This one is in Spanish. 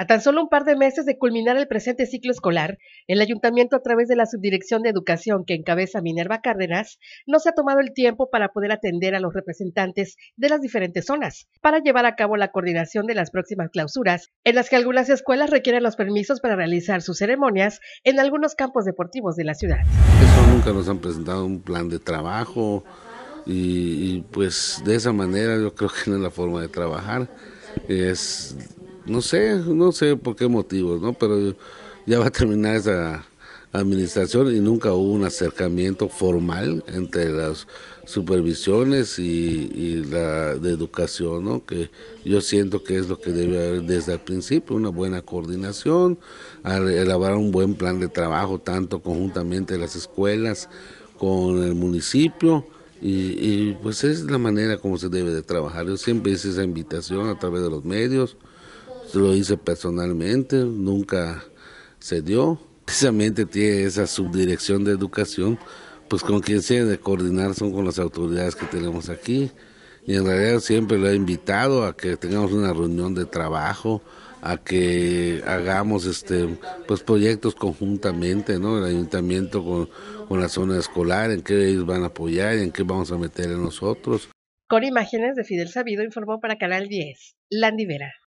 A tan solo un par de meses de culminar el presente ciclo escolar, el ayuntamiento a través de la Subdirección de Educación que encabeza Minerva Cárdenas no se ha tomado el tiempo para poder atender a los representantes de las diferentes zonas para llevar a cabo la coordinación de las próximas clausuras, en las que algunas escuelas requieren los permisos para realizar sus ceremonias en algunos campos deportivos de la ciudad. Eso nunca nos han presentado un plan de trabajo y, pues de esa manera yo creo que no es la forma de trabajar. Es no sé, no sé por qué motivos, ¿no? Pero ya va a terminar esa administración y nunca hubo un acercamiento formal entre las supervisiones y, la de educación, ¿no? que yo siento que es lo que debe haber desde el principio, una buena coordinación, elaborar un buen plan de trabajo, tanto conjuntamente las escuelas con el municipio, y, y pues es la manera como se debe de trabajar. Yo siempre hice esa invitación a través de los medios, lo hice personalmente, nunca se dio. Precisamente tiene esa subdirección de educación, pues con quien se de coordinar son con las autoridades que tenemos aquí. Y en realidad siempre lo he invitado a que tengamos una reunión de trabajo, a que hagamos este pues proyectos conjuntamente, ¿no? El ayuntamiento con, con la zona escolar, en qué ellos van a apoyar, y en qué vamos a meter en nosotros. Con imágenes de Fidel Sabido informó para Canal 10, Landivera.